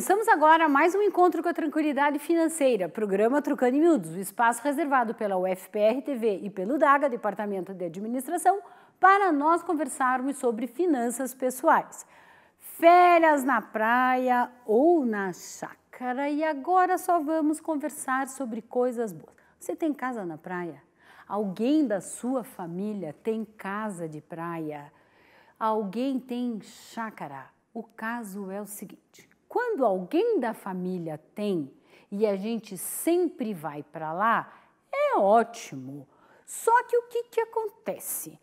Começamos agora mais um encontro com a tranquilidade financeira, programa Trocando em Miúdos, o espaço reservado pela UFPR TV e pelo DAGA, Departamento de Administração, para nós conversarmos sobre finanças pessoais. Férias na praia ou na chácara e agora só vamos conversar sobre coisas boas. Você tem casa na praia? Alguém da sua família tem casa de praia? Alguém tem chácara? O caso é o seguinte: quando alguém da família tem e a gente sempre vai para lá, é ótimo. Só que o que, que acontece?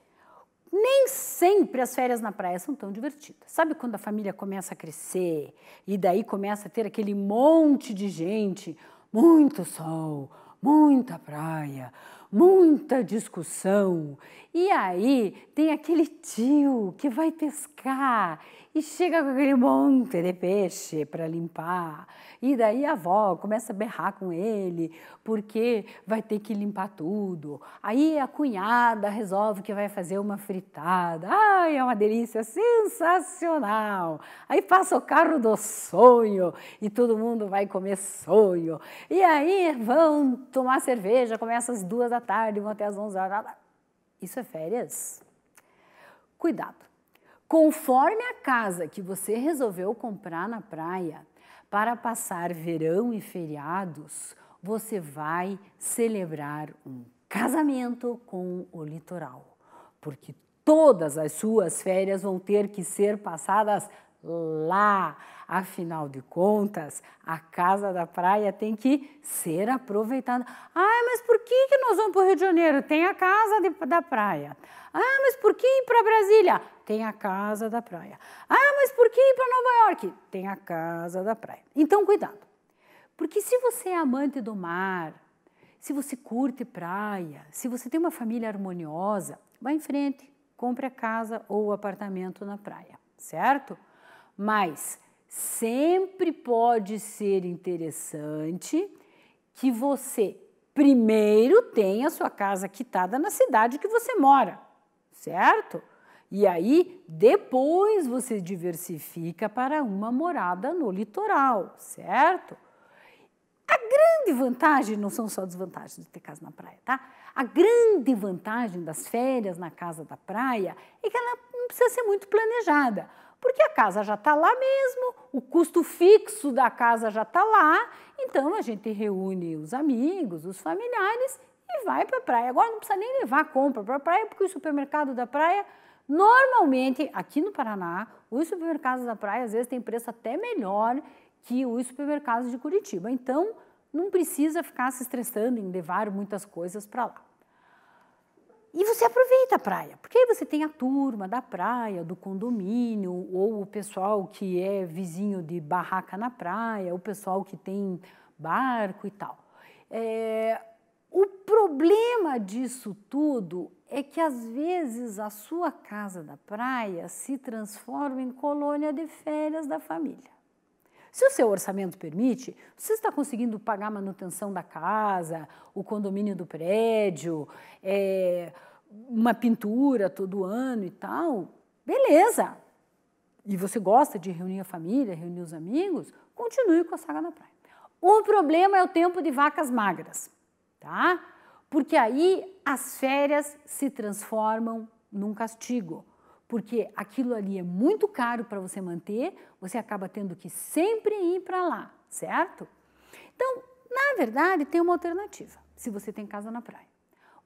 Nem sempre as férias na praia são tão divertidas. Sabe quando a família começa a crescer e daí começa a ter aquele monte de gente, muito sol, muita praia, muita discussão. E aí tem aquele tio que vai pescar e chega com aquele monte de peixe para limpar. E daí a avó começa a berrar com ele porque vai ter que limpar tudo. Aí a cunhada resolve que vai fazer uma fritada. Ai, é uma delícia sensacional. Aí passa o carro do sonho e todo mundo vai comer sonho. E aí vão tomar cerveja, começa as duas da da tarde, vão até as 11 horas. Isso é férias? Cuidado. Conforme a casa que você resolveu comprar na praia para passar verão e feriados, você vai celebrar um casamento com o litoral, porque todas as suas férias vão ter que ser passadas lá. Afinal de contas, a casa da praia tem que ser aproveitada. Ah, mas por que, que nós vamos para o Rio de Janeiro? Tem a casa de, da praia. Ah, mas por que ir para Brasília? Tem a casa da praia. Ah, mas por que ir para Nova York? Tem a casa da praia. Então, cuidado. Porque se você é amante do mar, se você curte praia, se você tem uma família harmoniosa, vá em frente, compre a casa ou o apartamento na praia, certo? mas sempre pode ser interessante que você primeiro tenha sua casa quitada na cidade que você mora, certo? E aí, depois você diversifica para uma morada no litoral, certo? A grande vantagem, não são só desvantagens de ter casa na praia, tá? A grande vantagem das férias na casa da praia é que ela não precisa ser muito planejada porque a casa já está lá mesmo, o custo fixo da casa já está lá, então a gente reúne os amigos, os familiares e vai para a praia. Agora não precisa nem levar compra para a praia, porque o supermercado da praia, normalmente, aqui no Paraná, os supermercados da praia às vezes têm preço até melhor que os supermercados de Curitiba. Então, não precisa ficar se estressando em levar muitas coisas para lá. E você aproveita a praia, porque aí você tem a turma da praia, do condomínio, ou o pessoal que é vizinho de barraca na praia, o pessoal que tem barco e tal. É, o problema disso tudo é que às vezes a sua casa da praia se transforma em colônia de férias da família. Se o seu orçamento permite, você está conseguindo pagar a manutenção da casa, o condomínio do prédio, é, uma pintura todo ano e tal, beleza. E você gosta de reunir a família, reunir os amigos, continue com a saga na praia. O problema é o tempo de vacas magras, tá? Porque aí as férias se transformam num castigo porque aquilo ali é muito caro para você manter, você acaba tendo que sempre ir para lá, certo? Então, na verdade, tem uma alternativa. Se você tem casa na praia,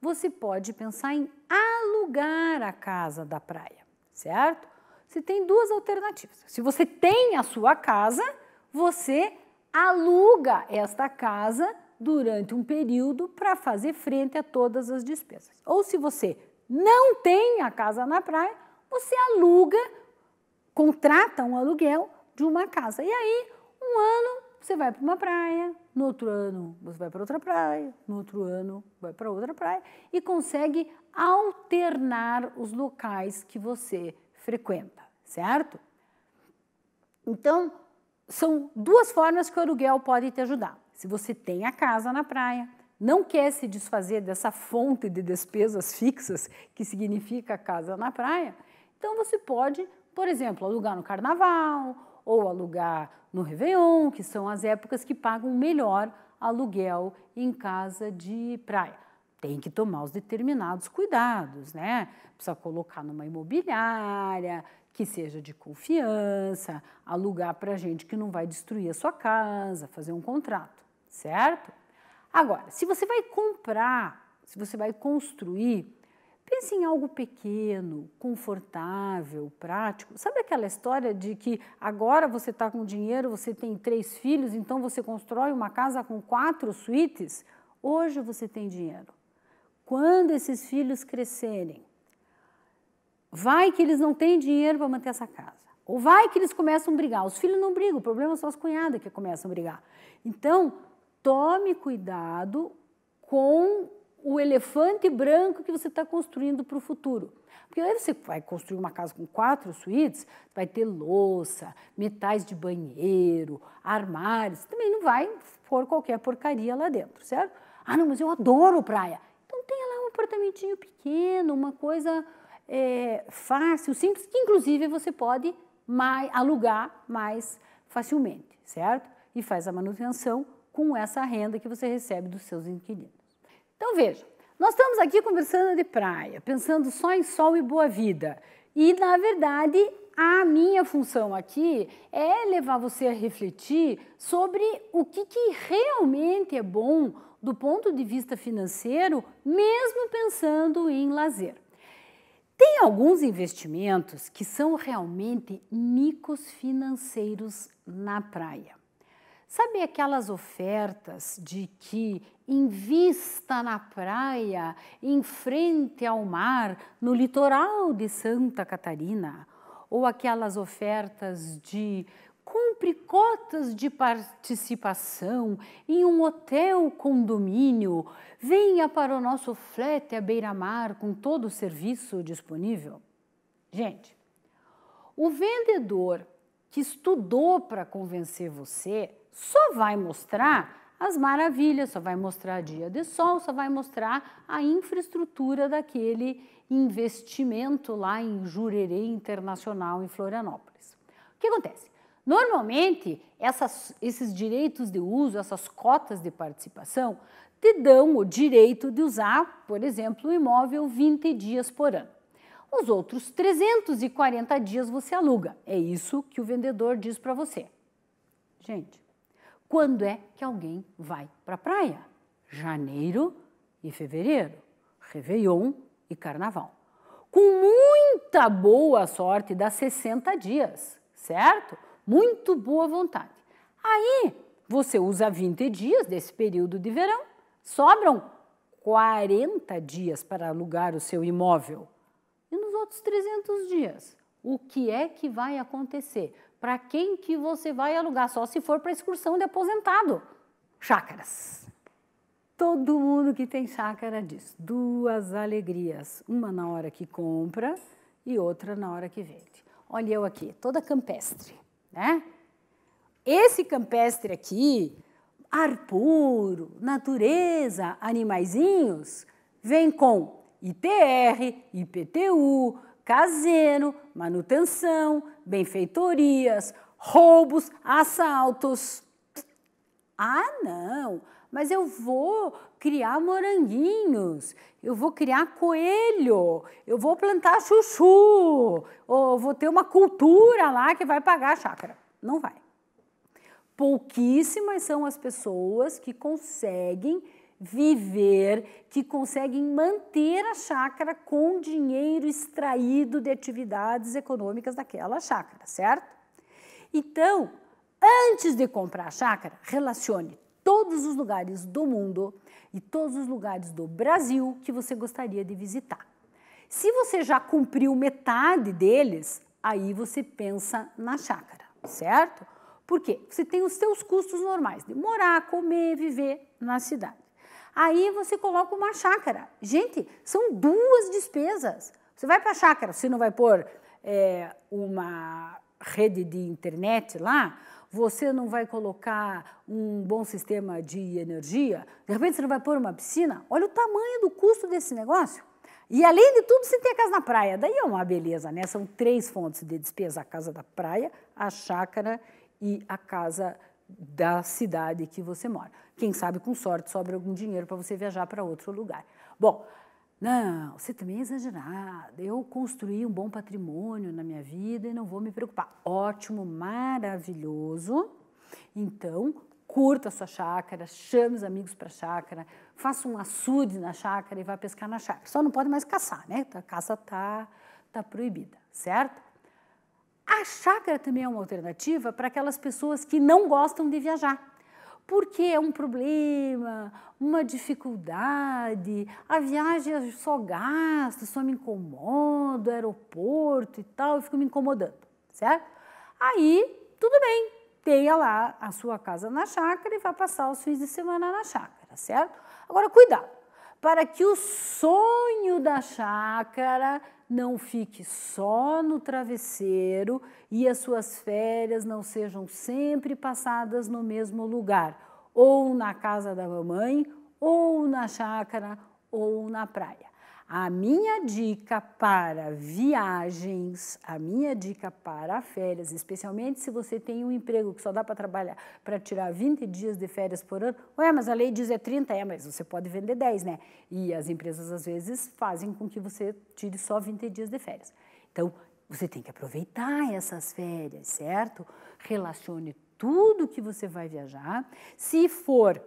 você pode pensar em alugar a casa da praia, certo? Você tem duas alternativas. Se você tem a sua casa, você aluga esta casa durante um período para fazer frente a todas as despesas. Ou se você não tem a casa na praia, você aluga, contrata um aluguel de uma casa. E aí, um ano você vai para uma praia, no outro ano você vai para outra praia, no outro ano vai para outra praia e consegue alternar os locais que você frequenta, certo? Então, são duas formas que o aluguel pode te ajudar. Se você tem a casa na praia, não quer se desfazer dessa fonte de despesas fixas que significa a casa na praia, então você pode, por exemplo, alugar no carnaval ou alugar no Réveillon, que são as épocas que pagam melhor aluguel em casa de praia. Tem que tomar os determinados cuidados, né? Precisa colocar numa imobiliária que seja de confiança, alugar para gente que não vai destruir a sua casa, fazer um contrato, certo? Agora, se você vai comprar, se você vai construir Pense em algo pequeno, confortável, prático. Sabe aquela história de que agora você está com dinheiro, você tem três filhos, então você constrói uma casa com quatro suítes? Hoje você tem dinheiro. Quando esses filhos crescerem, vai que eles não têm dinheiro para manter essa casa. Ou vai que eles começam a brigar. Os filhos não brigam, o problema é são as cunhadas que começam a brigar. Então, tome cuidado com o elefante branco que você está construindo para o futuro. Porque aí você vai construir uma casa com quatro suítes, vai ter louça, metais de banheiro, armários, também não vai pôr qualquer porcaria lá dentro, certo? Ah, não, mas eu adoro praia. Então tenha lá um apartamentinho pequeno, uma coisa é, fácil, simples, que inclusive você pode mais, alugar mais facilmente, certo? E faz a manutenção com essa renda que você recebe dos seus inquilinos. Então veja, nós estamos aqui conversando de praia, pensando só em sol e boa vida. E na verdade, a minha função aqui é levar você a refletir sobre o que, que realmente é bom do ponto de vista financeiro, mesmo pensando em lazer. Tem alguns investimentos que são realmente micos financeiros na praia. Sabe aquelas ofertas de que invista na praia, em frente ao mar, no litoral de Santa Catarina? Ou aquelas ofertas de cumprir cotas de participação em um hotel condomínio, venha para o nosso flete à beira-mar com todo o serviço disponível? Gente, o vendedor que estudou para convencer você só vai mostrar as maravilhas, só vai mostrar dia de sol, só vai mostrar a infraestrutura daquele investimento lá em Jurerê Internacional, em Florianópolis. O que acontece? Normalmente, essas, esses direitos de uso, essas cotas de participação, te dão o direito de usar, por exemplo, o imóvel 20 dias por ano. Os outros 340 dias você aluga. É isso que o vendedor diz para você. Gente, quando é que alguém vai para a praia? Janeiro e fevereiro, Réveillon e Carnaval. Com muita boa sorte, dá 60 dias, certo? Muito boa vontade. Aí você usa 20 dias desse período de verão, sobram 40 dias para alugar o seu imóvel. E nos outros 300 dias, o que é que vai acontecer? Para quem que você vai alugar? Só se for para excursão de aposentado. Chácaras. Todo mundo que tem chácara diz. Duas alegrias. Uma na hora que compra e outra na hora que vende. Olha eu aqui, toda campestre, né? Esse campestre aqui, ar puro, natureza, animaizinhos, vem com ITR, IPTU, caseiro, manutenção, benfeitorias, roubos, assaltos. Ah, não, mas eu vou criar moranguinhos, eu vou criar coelho, eu vou plantar chuchu, ou vou ter uma cultura lá que vai pagar a chácara. Não vai. Pouquíssimas são as pessoas que conseguem viver, que conseguem manter a chácara com dinheiro extraído de atividades econômicas daquela chácara, certo? Então, antes de comprar a chácara, relacione todos os lugares do mundo e todos os lugares do Brasil que você gostaria de visitar. Se você já cumpriu metade deles, aí você pensa na chácara, certo? Porque você tem os seus custos normais de morar, comer, viver na cidade. Aí você coloca uma chácara. Gente, são duas despesas. Você vai para a chácara, você não vai pôr é, uma rede de internet lá, você não vai colocar um bom sistema de energia, de repente você não vai pôr uma piscina. Olha o tamanho do custo desse negócio. E além de tudo, você tem a casa na praia. Daí é uma beleza, né? São três fontes de despesa: a casa da praia, a chácara e a casa da cidade que você mora. Quem sabe, com sorte, sobra algum dinheiro para você viajar para outro lugar. Bom, não, você também é exagerada. Eu construí um bom patrimônio na minha vida e não vou me preocupar. Ótimo, maravilhoso. Então, curta a sua chácara, chame os amigos para a chácara, faça um açude na chácara e vá pescar na chácara. Só não pode mais caçar, né? A caça tá, tá proibida, certo? A chácara também é uma alternativa para aquelas pessoas que não gostam de viajar porque é um problema, uma dificuldade, a viagem eu só gasto, só me incomodo, aeroporto e tal, eu fico me incomodando, certo? Aí, tudo bem, tenha lá a sua casa na chácara e vá passar os fins de semana na chácara, certo? Agora, cuidado, para que o sonho da chácara não fique só no travesseiro e as suas férias não sejam sempre passadas no mesmo lugar, ou na casa da mamãe, ou na chácara, ou na praia. A minha dica para viagens, a minha dica para férias, especialmente se você tem um emprego que só dá para trabalhar, para tirar 20 dias de férias por ano. Ué, mas a lei diz é 30, é, mas você pode vender 10, né? E as empresas às vezes fazem com que você tire só 20 dias de férias. Então, você tem que aproveitar essas férias, certo? Relacione tudo que você vai viajar. Se for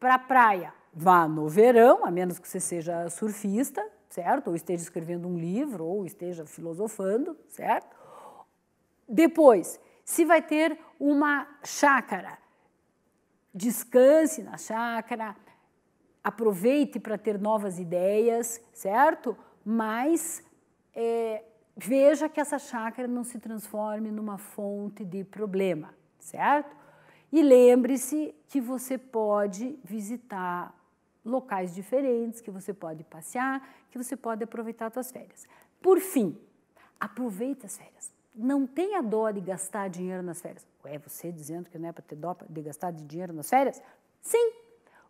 para praia, vá no verão, a menos que você seja surfista, certo? Ou esteja escrevendo um livro, ou esteja filosofando, certo? Depois, se vai ter uma chácara, descanse na chácara, aproveite para ter novas ideias, certo? Mas é, veja que essa chácara não se transforme numa fonte de problema, certo? E lembre-se que você pode visitar locais diferentes que você pode passear, que você pode aproveitar suas férias. Por fim, aproveita as férias. Não tenha dó de gastar dinheiro nas férias. Ué, você dizendo que não é para ter dó de gastar de dinheiro nas férias? Sim,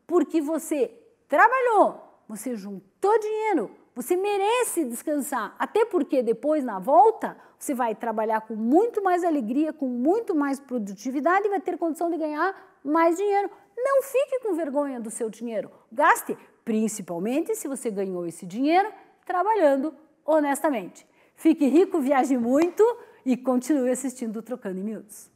porque você trabalhou, você juntou dinheiro, você merece descansar, até porque depois, na volta, você vai trabalhar com muito mais alegria, com muito mais produtividade e vai ter condição de ganhar mais dinheiro. Não fique com vergonha do seu dinheiro. Gaste, principalmente se você ganhou esse dinheiro trabalhando honestamente. Fique rico, viaje muito e continue assistindo Trocando em Miúdos.